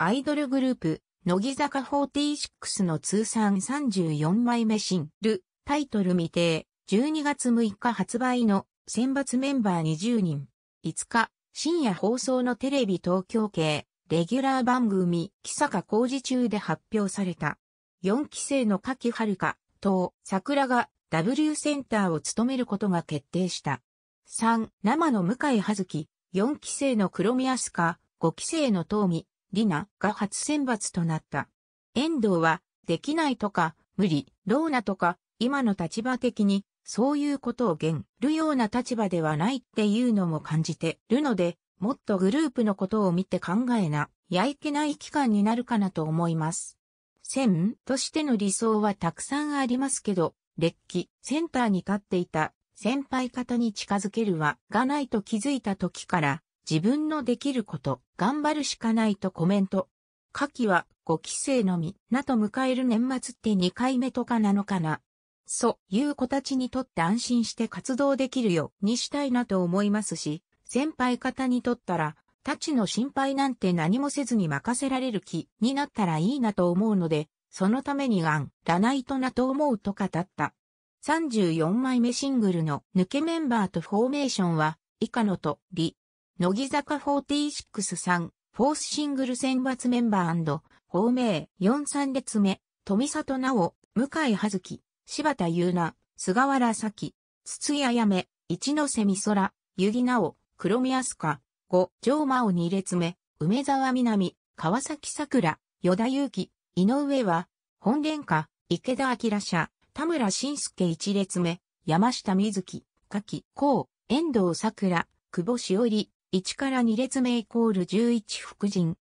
アイドルグループ、乃木坂46の通算34枚目シングル、タイトル未定、12月6日発売の選抜メンバー20人、5日、深夜放送のテレビ東京系、レギュラー番組、木坂工事中で発表された。4期生の柿遥香、と桜が W センターを務めることが決定した。3、生の向井葉月、4期生の黒宮スカ、5期生の東美、リナが初選抜となった。遠藤は、できないとか、無理、ローなとか、今の立場的に、そういうことを言るような立場ではないっていうのも感じてるので、もっとグループのことを見て考えな、やいけない期間になるかなと思います。線としての理想はたくさんありますけど、劣気、センターに立っていた、先輩方に近づけるは、がないと気づいた時から、自分のできること、頑張るしかないとコメント。夏季はご期生のみ、なと迎える年末って2回目とかなのかな。そういう子たちにとって安心して活動できるようにしたいなと思いますし、先輩方にとったら、たちの心配なんて何もせずに任せられる気になったらいいなと思うので、そのためにがん、らないとなと思うと語った。34枚目シングルの抜けメンバーとフォーメーションは、以下のと、り、乃木坂46さん、フォースシングル選抜メンバー方名43列目、富里奈緒、向井葉月、柴田優奈、菅原咲、筒谷やめ、一ノ瀬美空、ゆぎなお、黒宮すか、五、城間を二列目、梅沢みなみ、川崎桜、与田祐希、井上は、本殿下、池田明社、田村晋介一列目、山下美月、柿、甲、遠藤桜、久保しおり、1から2列目イコール11副人。